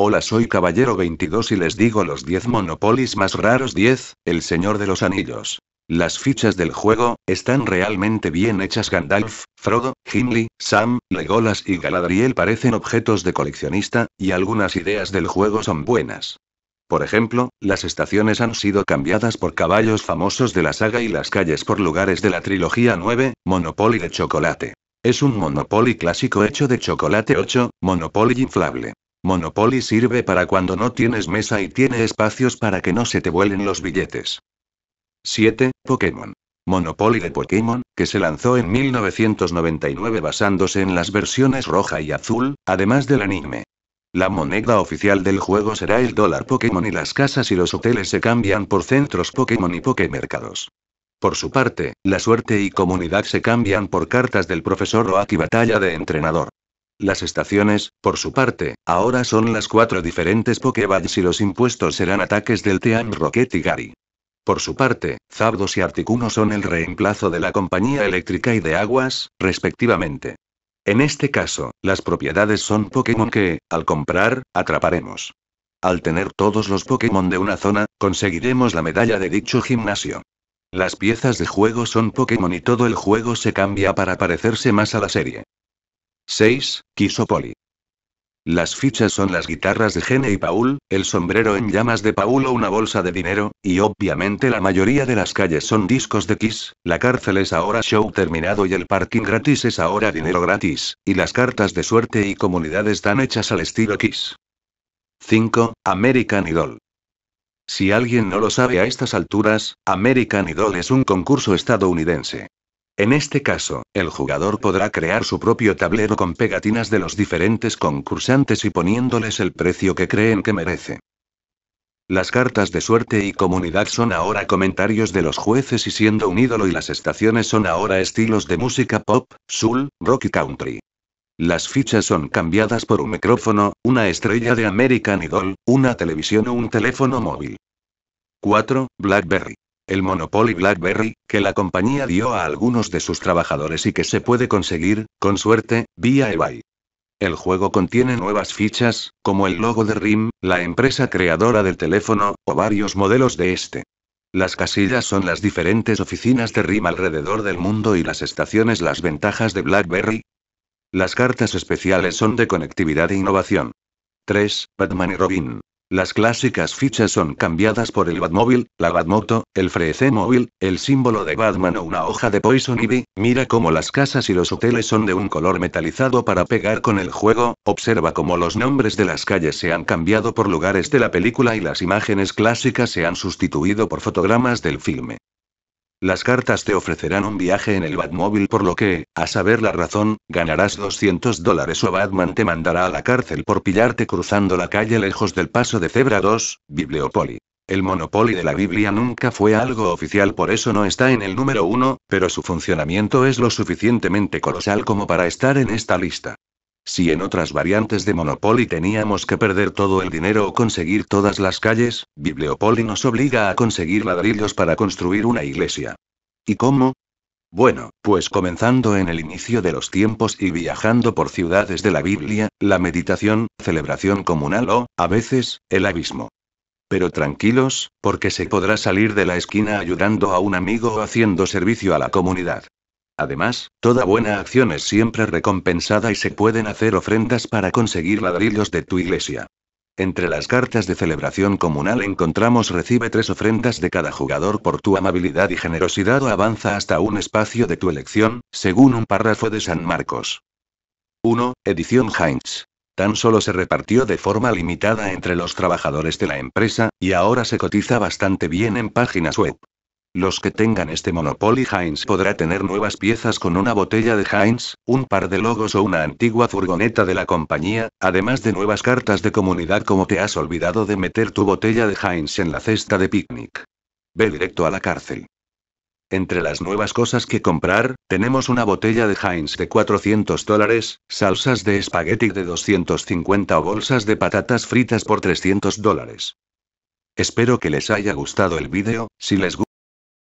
Hola soy Caballero 22 y les digo los 10 Monopolis más raros 10, el Señor de los Anillos. Las fichas del juego, están realmente bien hechas Gandalf, Frodo, Gimli, Sam, Legolas y Galadriel parecen objetos de coleccionista, y algunas ideas del juego son buenas. Por ejemplo, las estaciones han sido cambiadas por caballos famosos de la saga y las calles por lugares de la trilogía 9, Monopoly de chocolate. Es un Monopoly clásico hecho de chocolate 8, Monopoly inflable. Monopoly sirve para cuando no tienes mesa y tiene espacios para que no se te vuelen los billetes. 7. Pokémon. Monopoly de Pokémon, que se lanzó en 1999 basándose en las versiones roja y azul, además del anime. La moneda oficial del juego será el dólar Pokémon y las casas y los hoteles se cambian por centros Pokémon y Pokémercados. Por su parte, la suerte y comunidad se cambian por cartas del profesor Oak y batalla de entrenador. Las estaciones, por su parte, ahora son las cuatro diferentes Pokeballs y los impuestos serán ataques del Team Rocket y Gary. Por su parte, Zabdos y Articuno son el reemplazo de la compañía eléctrica y de aguas, respectivamente. En este caso, las propiedades son Pokémon que, al comprar, atraparemos. Al tener todos los Pokémon de una zona, conseguiremos la medalla de dicho gimnasio. Las piezas de juego son Pokémon y todo el juego se cambia para parecerse más a la serie. 6. Quiso Las fichas son las guitarras de Gene y Paul, el sombrero en llamas de Paul o una bolsa de dinero, y obviamente la mayoría de las calles son discos de Kiss, la cárcel es ahora show terminado y el parking gratis es ahora dinero gratis, y las cartas de suerte y comunidad están hechas al estilo Kiss. 5. American Idol. Si alguien no lo sabe a estas alturas, American Idol es un concurso estadounidense. En este caso, el jugador podrá crear su propio tablero con pegatinas de los diferentes concursantes y poniéndoles el precio que creen que merece. Las cartas de suerte y comunidad son ahora comentarios de los jueces y siendo un ídolo y las estaciones son ahora estilos de música pop, soul, rock y country. Las fichas son cambiadas por un micrófono, una estrella de American Idol, una televisión o un teléfono móvil. 4. BlackBerry el Monopoly BlackBerry, que la compañía dio a algunos de sus trabajadores y que se puede conseguir, con suerte, vía eBay. El juego contiene nuevas fichas, como el logo de RIM, la empresa creadora del teléfono, o varios modelos de este. Las casillas son las diferentes oficinas de RIM alrededor del mundo y las estaciones las ventajas de BlackBerry. Las cartas especiales son de conectividad e innovación. 3. Batman y Robin. Las clásicas fichas son cambiadas por el Batmóvil, la Batmoto, el Freeze Móvil, el símbolo de Batman o una hoja de Poison Ivy. Mira cómo las casas y los hoteles son de un color metalizado para pegar con el juego. Observa cómo los nombres de las calles se han cambiado por lugares de la película y las imágenes clásicas se han sustituido por fotogramas del filme. Las cartas te ofrecerán un viaje en el Batmóvil por lo que, a saber la razón, ganarás 200 dólares o Batman te mandará a la cárcel por pillarte cruzando la calle lejos del paso de Zebra 2, Bibliopoli. El Monopoly de la Biblia nunca fue algo oficial, por eso no está en el número uno, pero su funcionamiento es lo suficientemente colosal como para estar en esta lista. Si en otras variantes de Monopoly teníamos que perder todo el dinero o conseguir todas las calles, Bibliopoly nos obliga a conseguir ladrillos para construir una iglesia. ¿Y cómo? Bueno, pues comenzando en el inicio de los tiempos y viajando por ciudades de la Biblia, la meditación, celebración comunal o, a veces, el abismo. Pero tranquilos, porque se podrá salir de la esquina ayudando a un amigo o haciendo servicio a la comunidad. Además, toda buena acción es siempre recompensada y se pueden hacer ofrendas para conseguir ladrillos de tu iglesia. Entre las cartas de celebración comunal encontramos recibe tres ofrendas de cada jugador por tu amabilidad y generosidad o avanza hasta un espacio de tu elección, según un párrafo de San Marcos. 1. Edición Heinz. Tan solo se repartió de forma limitada entre los trabajadores de la empresa, y ahora se cotiza bastante bien en páginas web. Los que tengan este Monopoly Heinz podrá tener nuevas piezas con una botella de Heinz, un par de logos o una antigua furgoneta de la compañía, además de nuevas cartas de comunidad como te has olvidado de meter tu botella de Heinz en la cesta de picnic. Ve directo a la cárcel. Entre las nuevas cosas que comprar, tenemos una botella de Heinz de 400 dólares, salsas de espagueti de 250 o bolsas de patatas fritas por 300 dólares. Espero que les haya gustado el vídeo, si les gusta